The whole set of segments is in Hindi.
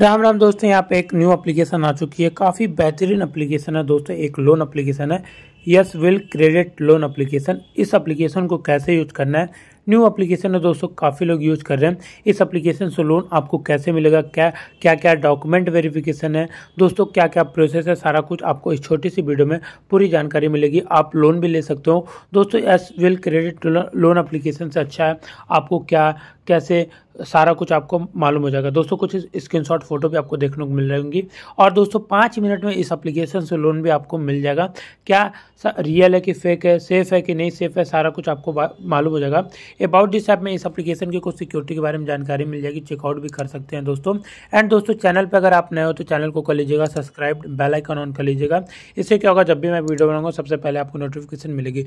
राम राम दोस्तों यहाँ पे एक न्यू एप्लीकेशन आ चुकी है काफ़ी बेहतरीन एप्लीकेशन है दोस्तों एक लोन एप्लीकेशन है yes will credit loan application इस एप्लीकेशन को कैसे यूज करना है न्यू एप्लीकेशन है दोस्तों काफ़ी लोग यूज कर रहे हैं इस एप्लीकेशन से लोन आपको कैसे मिलेगा क्या क्या क्या डॉक्यूमेंट वेरिफिकेशन है दोस्तों क्या क्या प्रोसेस है सारा कुछ आपको इस छोटी सी वीडियो में पूरी जानकारी मिलेगी आप लोन भी ले सकते हो दोस्तों yes will credit loan application से अच्छा है आपको क्या कैसे सारा कुछ आपको मालूम हो जाएगा दोस्तों कुछ स्क्रीनशॉट फोटो भी आपको देखने को मिल रहेंगी और दोस्तों पाँच मिनट में इस एप्लीकेशन से लोन भी आपको मिल जाएगा क्या रियल है कि फेक है सेफ़ है कि नहीं सेफ़ है सारा कुछ आपको मालूम हो जाएगा अबाउट दिस ऐप में इस एप्लीकेशन की कुछ सिक्योरिटी के बारे में जानकारी मिल जाएगी चेकआउट भी कर सकते हैं दोस्तों एंड दोस्तों चैनल पर अगर आप नए हो तो चैनल को कर लीजिएगा सब्सक्राइब बेलाइकन ऑन कर लीजिएगा इससे क्या होगा जब भी मैं वीडियो बनाऊंगा सबसे पहले आपको नोटिफिकेशन मिलेगी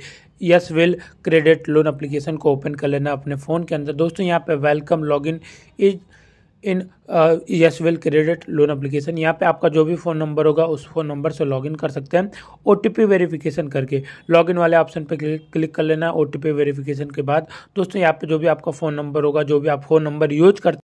yes will credit loan application को ओपन कर लेना अपने फ़ोन के अंदर दोस्तों यहाँ पर welcome log login is in yes well credit loan application यहाँ पे आपका जो भी फ़ोन नंबर होगा उस फ़ोन नंबर से लॉगिन कर सकते हैं ओ टी पी वेरीफिकेशन करके लॉगिन वाले ऑप्शन पे क्लिक क्लिक कर लेना ओ टी पी वेरीफिकेशन के बाद दोस्तों यहाँ पे जो भी आपका फ़ोन नंबर होगा जो भी आप फ़ोन नंबर यूज करते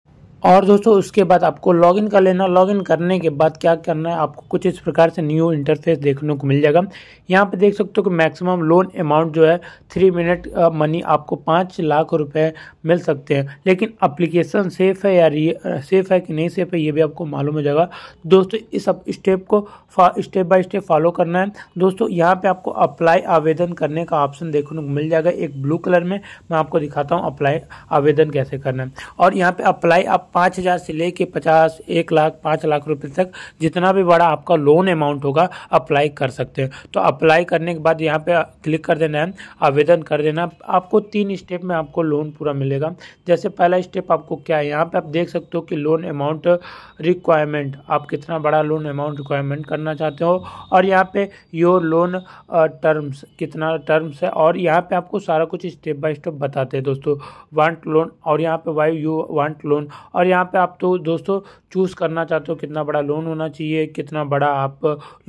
और दोस्तों उसके बाद आपको लॉगिन कर लेना लॉगिन करने के बाद क्या करना है आपको कुछ इस प्रकार से न्यू इंटरफेस देखने को मिल जाएगा यहाँ पे देख सकते हो कि मैक्सिमम लोन अमाउंट जो है थ्री मिनट मनी आपको पाँच लाख रुपए मिल सकते हैं लेकिन अप्लीकेशन सेफ़ है या सेफ़ है कि नहीं सेफ़ है ये भी आपको मालूम हो जाएगा दोस्तों इस स्टेप को स्टेप बाई स्टेप फॉलो करना है दोस्तों यहाँ पर आपको अप्लाई आवेदन करने का ऑप्शन देखने को मिल जाएगा एक ब्लू कलर में मैं आपको दिखाता हूँ अप्लाई आवेदन कैसे करना है और यहाँ पर अप्लाई आप पाँच हज़ार से लेके पचास एक लाख पाँच लाख रुपए तक जितना भी बड़ा आपका लोन अमाउंट होगा अप्लाई कर सकते हैं तो अप्लाई करने के बाद यहाँ पे क्लिक कर देना है आवेदन कर देना आपको तीन स्टेप में आपको लोन पूरा मिलेगा जैसे पहला स्टेप आपको क्या है यहाँ पर आप देख सकते हो कि लोन अमाउंट रिक्वायरमेंट आप कितना बड़ा लोन अमाउंट रिक्वायरमेंट करना चाहते हो और यहाँ पे योर लोन टर्म्स कितना टर्म्स है और यहाँ पर आपको सारा कुछ स्टेप बाय स्टेप बताते हैं दोस्तों वांट लोन और यहाँ पे वाई यू वांट लोन और यहाँ पे आप तो दोस्तों चूज़ करना चाहते हो कितना बड़ा लोन होना चाहिए कितना बड़ा आप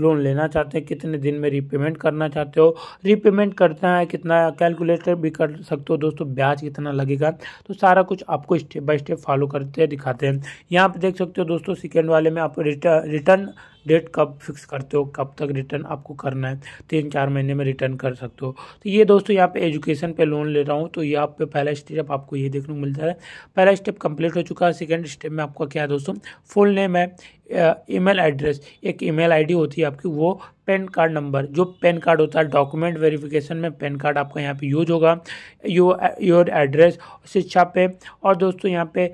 लोन लेना चाहते हैं कितने दिन में रीपेमेंट करना चाहते हो रीपेमेंट करना है कितना कैलकुलेटर भी कर सकते हो दोस्तों ब्याज कितना लगेगा तो सारा कुछ आपको स्टेप बाय स्टेप फॉलो करते दिखाते हैं यहाँ पर देख सकते हो दोस्तों सेकेंड वाले में आप रिटर्न डेट कब फिक्स करते हो कब तक रिटर्न आपको करना है तीन चार महीने में रिटर्न कर सकते हो तो ये दोस्तों यहाँ पे एजुकेशन पे लोन ले रहा हूँ तो ये आप पे पहला स्टेप आपको ये देखने को मिलता है पहला स्टेप कंप्लीट हो चुका है सेकेंड स्टेप में आपका क्या है दोस्तों फुल नेम है ईमेल एड्रेस एक ईमेल आईडी होती है आपकी वो पैन कार्ड नंबर जो पैन कार्ड होता है डॉक्यूमेंट वेरिफिकेशन में पैन कार्ड आपका यहाँ पे यूज होगा यो योर एड्रेस शिक्षा पे और दोस्तों यहाँ पे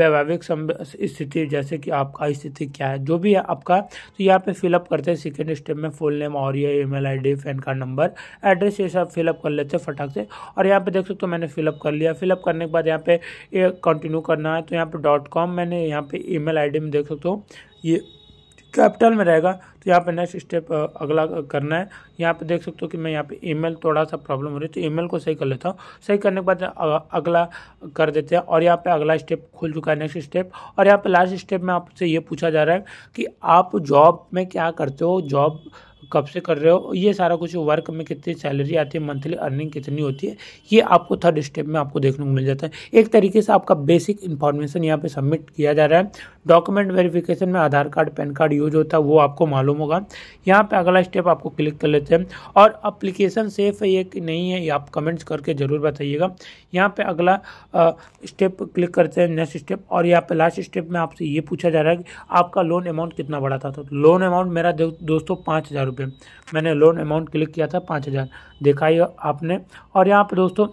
वैवाहिक स्थिति जैसे कि आपका स्थिति क्या है जो भी है आपका तो यहाँ पे फिलअप करते हैं सेकेंड स्टेप में फुल नेम और ये email ID PAN card number address ये सब फिलअप कर लेते हैं फटाक से और यहाँ पर देख सकते हो मैंने फिलअप कर लिया फिलअप करने के बाद यहाँ पे कंटिन्यू करना है तो यहाँ पर डॉट कॉम मैंने यहाँ पे आई डी में देख सकते हो ये कैपिटल में रहेगा तो यहाँ पे नेक्स्ट स्टेप अगला करना है यहाँ पे देख सकते हो कि मैं यहाँ पे ईमेल थोड़ा सा प्रॉब्लम हो रही है तो ईमेल को सही कर लेता हूँ सही करने के बाद अगला कर देते हैं और यहाँ पे अगला स्टेप खुल चुका है नेक्स्ट स्टेप और यहाँ पे लास्ट स्टेप में आपसे ये पूछा जा रहा है कि आप जॉब में क्या करते हो जॉब कब से कर रहे हो ये सारा कुछ वर्क में कितनी सैलरी आती है मंथली अर्निंग कितनी होती है ये आपको थर्ड स्टेप में आपको देखने को मिल जाता है एक तरीके से आपका बेसिक इन्फॉर्मेशन यहाँ पे सबमिट किया जा रहा है डॉक्यूमेंट वेरिफिकेशन में Aadhaar card PAN card use होता है वो आपको मालूम होगा यहाँ पर अगला स्टेप आपको क्लिक कर लेते हैं और अप्लीकेशन सेफ है ये कि नहीं है ये आप कमेंट्स करके ज़रूर बताइएगा यहाँ पर अगला स्टेप क्लिक करते हैं नेक्स्ट स्टेप और यहाँ पर लास्ट स्टेप में आपसे ये पूछा जा रहा है कि आपका लोन अमाउंट कितना बड़ा था तो लोन अमाउंट मेरा दोस्तों पाँच हज़ार रुपये मैंने लोन अमाउंट क्लिक किया था पाँच हज़ार देखा ही आपने और यहाँ पे दोस्तों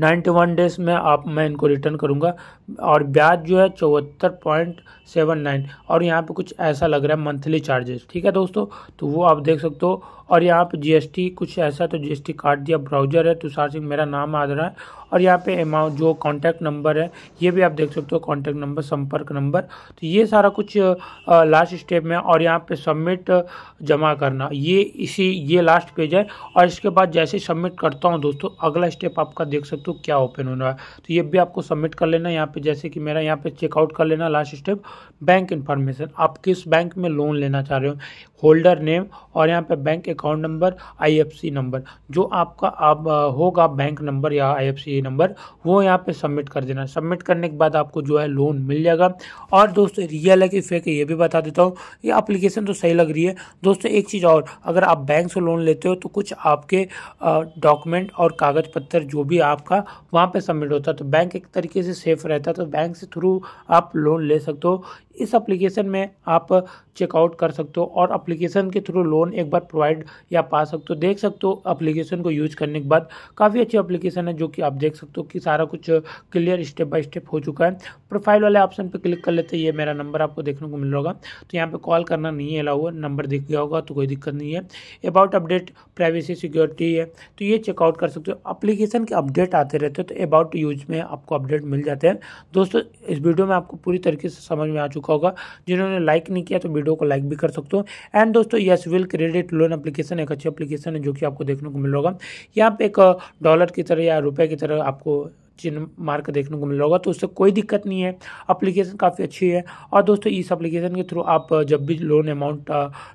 नाइन्टी वन डेज में आप मैं इनको रिटर्न करूँगा और ब्याज जो है चौहत्तर पॉइंट सेवन नाइन और यहाँ पे कुछ ऐसा लग रहा है मंथली चार्जेस ठीक है दोस्तों तो वो आप देख सकते हो और यहाँ पे जीएसटी कुछ ऐसा तो जीएसटी काट दिया ब्राउजर है तुषार सिंह मेरा नाम आ रहा है और यहाँ पे अमाउंट जो कॉन्टैक्ट नंबर है ये भी आप देख सकते हो कॉन्टैक्ट नंबर संपर्क नंबर तो ये सारा कुछ लास्ट स्टेप में और यहाँ पे सबमिट जमा करना ये इसी ये लास्ट पेज है और इसके बाद जैसे सबमिट करता हूँ दोस्तों अगला स्टेप आपका देख सकते हो क्या ओपन होना है तो ये भी आपको सबमिट कर लेना यहाँ पे जैसे कि मेरा यहाँ पे चेकआउट कर लेना लास्ट स्टेप बैंक इन्फॉर्मेशन आप किस बैंक में लोन लेना चाह रहे हो होल्डर नेम और यहाँ पे bank account number IFC number जो आपका आप होगा बैंक नंबर या आईएफसी नंबर वो यहाँ पे सबमिट कर देना सबमिट करने के बाद आपको जो है लोन मिल जाएगा और दोस्तों रियल है कि फेक है ये भी बता देता हूँ ये अप्लीकेशन तो सही लग रही है दोस्तों एक चीज़ और अगर आप बैंक से लोन लेते हो तो कुछ आपके डॉक्यूमेंट और कागज़ पत्तर जो भी आपका वहाँ पर सबमिट होता है तो बैंक एक तरीके से सेफ रहता है तो बैंक से थ्रू आप लोन ले सकते हो इस एप्लीकेशन में आप चेकआउट कर सकते हो और एप्लीकेशन के थ्रू लोन एक बार प्रोवाइड या पा सकते हो देख सकते हो एप्लीकेशन को यूज करने के बाद काफ़ी अच्छी एप्लीकेशन है जो कि आप देख सकते हो कि सारा कुछ क्लियर स्टेप बाय स्टेप हो चुका है प्रोफाइल वाले ऑप्शन पर क्लिक कर लेते हैं ये मेरा नंबर आपको देखने को मिल रहा होगा तो यहाँ पर कॉल करना नहीं है अलाउ नंबर दिख गया होगा तो कोई दिक्कत नहीं है अबाउट अपडेट प्राइवेसी सिक्योरिटी है तो ये चेकआउट कर सकते हो अप्लीकेशन के अपडेट आते रहते हैं तो अबाउट यूज में आपको अपडेट मिल जाते हैं दोस्तों इस वीडियो में आपको पूरी तरीके से समझ में आ चुका रखा होगा जिन्होंने लाइक नहीं किया तो वीडियो को लाइक भी कर सकते हो एंड दोस्तों yes will credit loan application एक अच्छी एप्लीकेशन है जो कि आपको देखने को मिल होगा यहाँ पे एक डॉलर की तरह या रुपये की तरह आपको चिन्ह मार्क देखने को मिल होगा तो उससे कोई दिक्कत नहीं है अप्लीकेशन काफ़ी अच्छी है और दोस्तों इस अप्लीकेशन के थ्रू आप जब भी लोन अमाउंट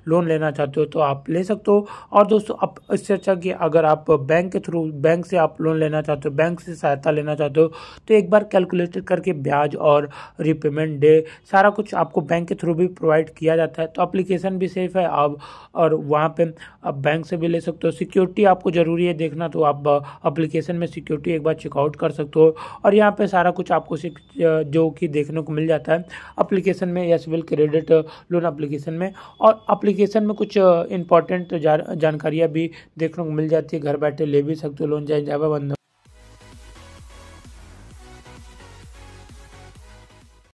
लोन लेना चाहते हो तो आप ले सकते हो और दोस्तों अब इससे अच्छा कि अगर आप बैंक के थ्रू बैंक से आप लोन लेना चाहते हो बैंक से सहायता लेना चाहते हो तो एक बार कैलकुलेट करके ब्याज और रिपेमेंट डे सारा कुछ आपको बैंक के थ्रू भी प्रोवाइड किया जाता है तो अप्लीकेशन भी सेफ है आप और वहाँ पर आप बैंक से भी ले सकते हो सिक्योरिटी आपको ज़रूरी है देखना तो आप अप्लीकेशन में सिक्योरिटी एक बार चेकआउट कर सकते हो सकते हो और यहाँ पे सारा कुछ आपको जो कि देखने को मिल जाता है अप्लीकेशन में या सिविल क्रेडिट लोन अप्लीकेशन में और अप्लीकेशन में कुछ इंपॉर्टेंट जानकारियाँ भी देखने को मिल जाती है घर बैठे ले भी सकते हो लोन चाहे जावा बंद